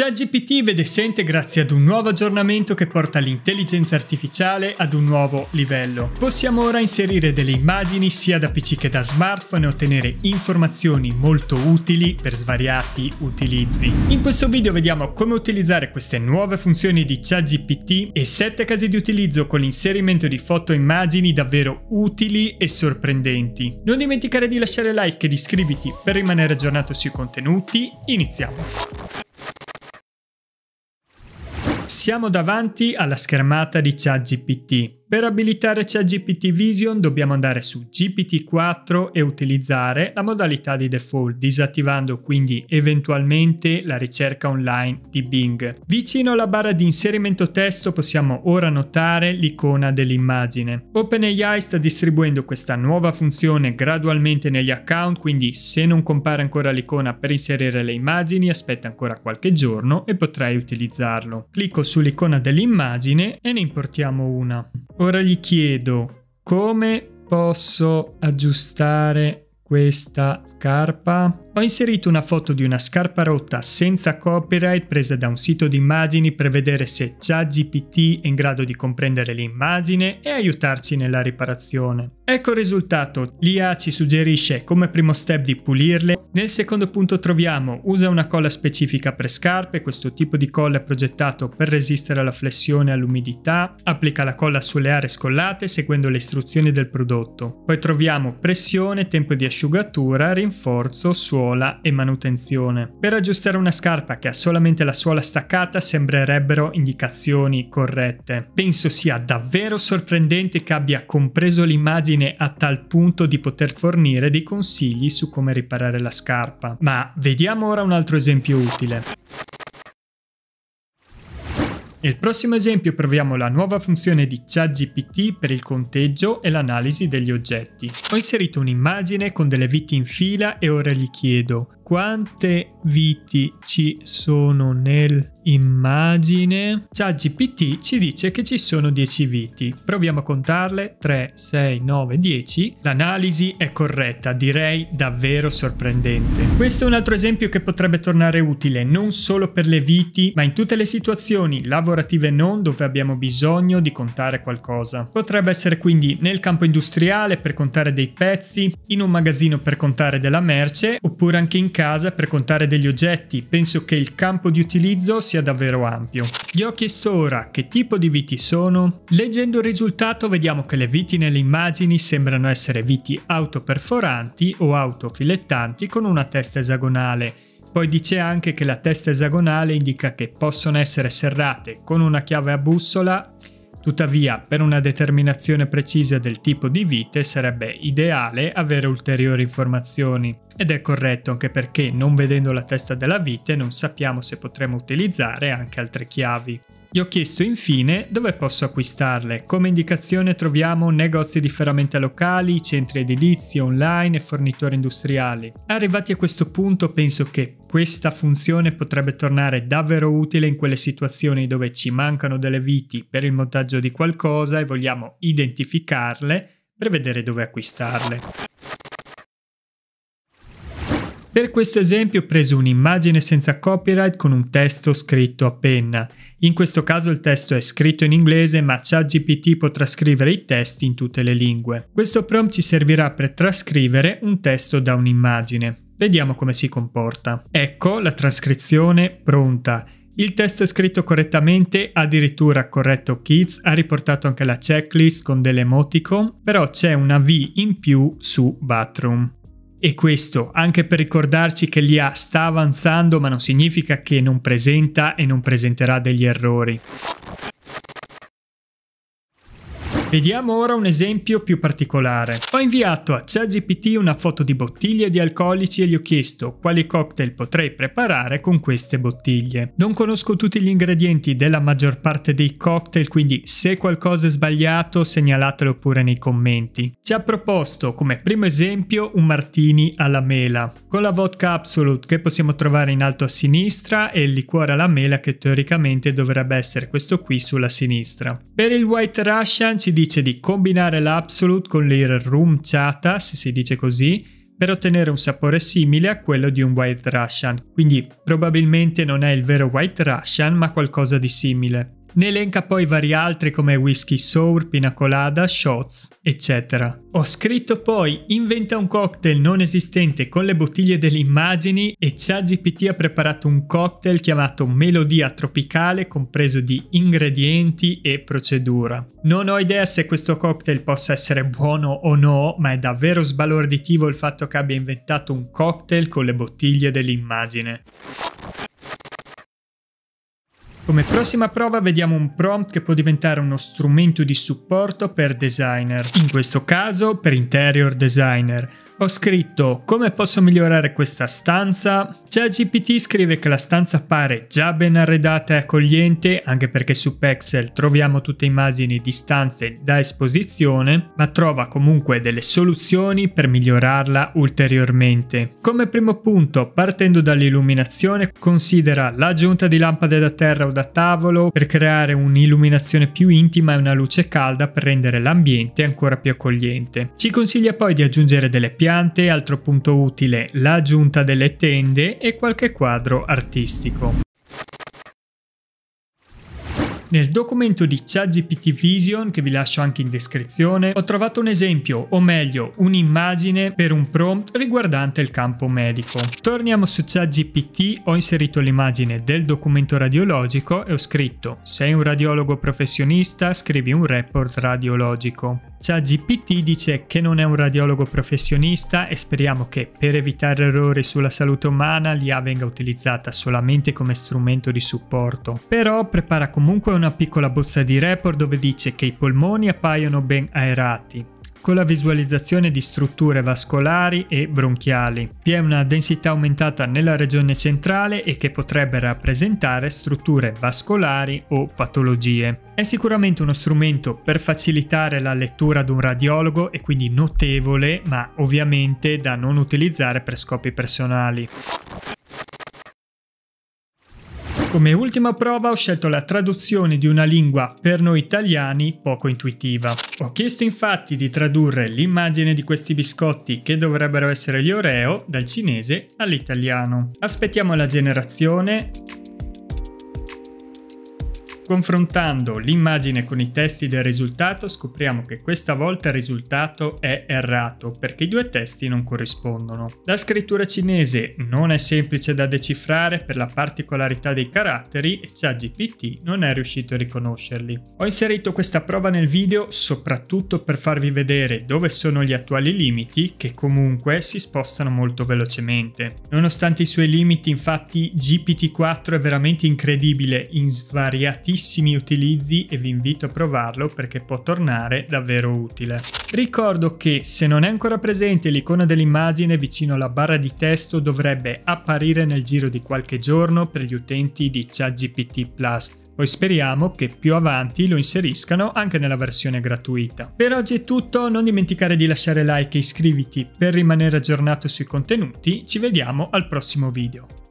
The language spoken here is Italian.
ChatGPT vede sente grazie ad un nuovo aggiornamento che porta l'intelligenza artificiale ad un nuovo livello. Possiamo ora inserire delle immagini sia da PC che da smartphone e ottenere informazioni molto utili per svariati utilizzi. In questo video vediamo come utilizzare queste nuove funzioni di ChatGPT e 7 casi di utilizzo con l'inserimento di foto e immagini davvero utili e sorprendenti. Non dimenticare di lasciare like ed iscriviti per rimanere aggiornato sui contenuti. Iniziamo! Siamo davanti alla schermata di ChatGPT. Per abilitare ChatGPT Vision dobbiamo andare su GPT-4 e utilizzare la modalità di default, disattivando quindi eventualmente la ricerca online di Bing. Vicino alla barra di inserimento testo possiamo ora notare l'icona dell'immagine. OpenAI sta distribuendo questa nuova funzione gradualmente negli account, quindi se non compare ancora l'icona per inserire le immagini aspetta ancora qualche giorno e potrai utilizzarlo. Clicco su sull'icona dell'immagine e ne importiamo una. Ora gli chiedo come posso aggiustare questa scarpa. Ho inserito una foto di una scarpa rotta senza copyright presa da un sito di immagini per vedere se ChatGPT è in grado di comprendere l'immagine e aiutarci nella riparazione. Ecco il risultato, l'IA ci suggerisce come primo step di pulirle nel secondo punto troviamo usa una colla specifica per scarpe, questo tipo di colla è progettato per resistere alla flessione e all'umidità, applica la colla sulle aree scollate seguendo le istruzioni del prodotto. Poi troviamo pressione, tempo di asciugatura, rinforzo, suola e manutenzione. Per aggiustare una scarpa che ha solamente la suola staccata sembrerebbero indicazioni corrette. Penso sia davvero sorprendente che abbia compreso l'immagine a tal punto di poter fornire dei consigli su come riparare la scarpa scarpa. Ma vediamo ora un altro esempio utile. Nel prossimo esempio proviamo la nuova funzione di ChatGPT per il conteggio e l'analisi degli oggetti. Ho inserito un'immagine con delle viti in fila e ora gli chiedo quante viti ci sono nel immagine. ChatGPT ci dice che ci sono 10 viti. Proviamo a contarle. 3, 6, 9, 10. L'analisi è corretta, direi davvero sorprendente. Questo è un altro esempio che potrebbe tornare utile non solo per le viti, ma in tutte le situazioni, lavorative e non, dove abbiamo bisogno di contare qualcosa. Potrebbe essere quindi nel campo industriale per contare dei pezzi, in un magazzino per contare della merce, oppure anche in casa per contare degli oggetti. Penso che il campo di utilizzo sia sia davvero ampio. Gli ho chiesto ora che tipo di viti sono. Leggendo il risultato vediamo che le viti nelle immagini sembrano essere viti autoperforanti o autofilettanti con una testa esagonale. Poi dice anche che la testa esagonale indica che possono essere serrate con una chiave a bussola Tuttavia, per una determinazione precisa del tipo di vite sarebbe ideale avere ulteriori informazioni. Ed è corretto anche perché, non vedendo la testa della vite, non sappiamo se potremo utilizzare anche altre chiavi. Gli ho chiesto infine dove posso acquistarle. Come indicazione troviamo negozi di ferramenta locali, centri edilizi, online e fornitori industriali. Arrivati a questo punto penso che questa funzione potrebbe tornare davvero utile in quelle situazioni dove ci mancano delle viti per il montaggio di qualcosa e vogliamo identificarle per vedere dove acquistarle. Per questo esempio ho preso un'immagine senza copyright con un testo scritto a penna. In questo caso il testo è scritto in inglese ma ChatGPT può trascrivere i testi in tutte le lingue. Questo prompt ci servirà per trascrivere un testo da un'immagine. Vediamo come si comporta. Ecco la trascrizione pronta. Il testo è scritto correttamente, addirittura corretto Kids, ha riportato anche la checklist con delle emoticon, però c'è una V in più su Bathroom. E questo anche per ricordarci che l'IA sta avanzando ma non significa che non presenta e non presenterà degli errori. Vediamo ora un esempio più particolare. Ho inviato a ChatGPT una foto di bottiglie di alcolici e gli ho chiesto quali cocktail potrei preparare con queste bottiglie. Non conosco tutti gli ingredienti della maggior parte dei cocktail, quindi se qualcosa è sbagliato segnalatelo pure nei commenti. Ci ha proposto come primo esempio un martini alla mela, con la vodka Absolute che possiamo trovare in alto a sinistra e il liquore alla mela che teoricamente dovrebbe essere questo qui sulla sinistra. Per il White Russian ci dice di combinare l'Absolute con il Rum Chata, se si dice così, per ottenere un sapore simile a quello di un White Russian, quindi probabilmente non è il vero White Russian ma qualcosa di simile. Ne elenca poi vari altri come whisky sour, pinacolada, shots, eccetera. Ho scritto poi inventa un cocktail non esistente con le bottiglie delle immagini e ChatGPT ha preparato un cocktail chiamato Melodia Tropicale compreso di ingredienti e procedura. Non ho idea se questo cocktail possa essere buono o no, ma è davvero sbalorditivo il fatto che abbia inventato un cocktail con le bottiglie dell'immagine. Come prossima prova vediamo un prompt che può diventare uno strumento di supporto per designer, in questo caso per interior designer. Ho scritto come posso migliorare questa stanza? ChatGPT scrive che la stanza pare già ben arredata e accogliente anche perché su Pexel troviamo tutte immagini di stanze da esposizione ma trova comunque delle soluzioni per migliorarla ulteriormente. Come primo punto partendo dall'illuminazione considera l'aggiunta di lampade da terra o da tavolo per creare un'illuminazione più intima e una luce calda per rendere l'ambiente ancora più accogliente. Ci consiglia poi di aggiungere delle piante mediante altro punto utile l'aggiunta delle tende e qualche quadro artistico. Nel documento di ChatGPT Vision, che vi lascio anche in descrizione, ho trovato un esempio, o meglio, un'immagine per un prompt riguardante il campo medico. Torniamo su ChatGPT, ho inserito l'immagine del documento radiologico e ho scritto «Sei un radiologo professionista? Scrivi un report radiologico». ChatGPT dice che non è un radiologo professionista e speriamo che per evitare errori sulla salute umana l'IA venga utilizzata solamente come strumento di supporto. Però prepara comunque una piccola bozza di report dove dice che i polmoni appaiono ben aerati, con la visualizzazione di strutture vascolari e bronchiali. Vi è una densità aumentata nella regione centrale e che potrebbe rappresentare strutture vascolari o patologie. È sicuramente uno strumento per facilitare la lettura ad un radiologo e quindi notevole, ma ovviamente da non utilizzare per scopi personali. Come ultima prova ho scelto la traduzione di una lingua per noi italiani poco intuitiva. Ho chiesto infatti di tradurre l'immagine di questi biscotti che dovrebbero essere gli Oreo dal cinese all'italiano. Aspettiamo la generazione Confrontando l'immagine con i testi del risultato scopriamo che questa volta il risultato è errato perché i due testi non corrispondono. La scrittura cinese non è semplice da decifrare per la particolarità dei caratteri e ChatGPT non è riuscito a riconoscerli. Ho inserito questa prova nel video soprattutto per farvi vedere dove sono gli attuali limiti che comunque si spostano molto velocemente. Nonostante i suoi limiti infatti GPT-4 è veramente incredibile in svariatissimi tantissimi utilizzi e vi invito a provarlo perché può tornare davvero utile. Ricordo che se non è ancora presente l'icona dell'immagine vicino alla barra di testo dovrebbe apparire nel giro di qualche giorno per gli utenti di ChatGPT Plus poi speriamo che più avanti lo inseriscano anche nella versione gratuita. Per oggi è tutto, non dimenticare di lasciare like e iscriviti per rimanere aggiornato sui contenuti, ci vediamo al prossimo video.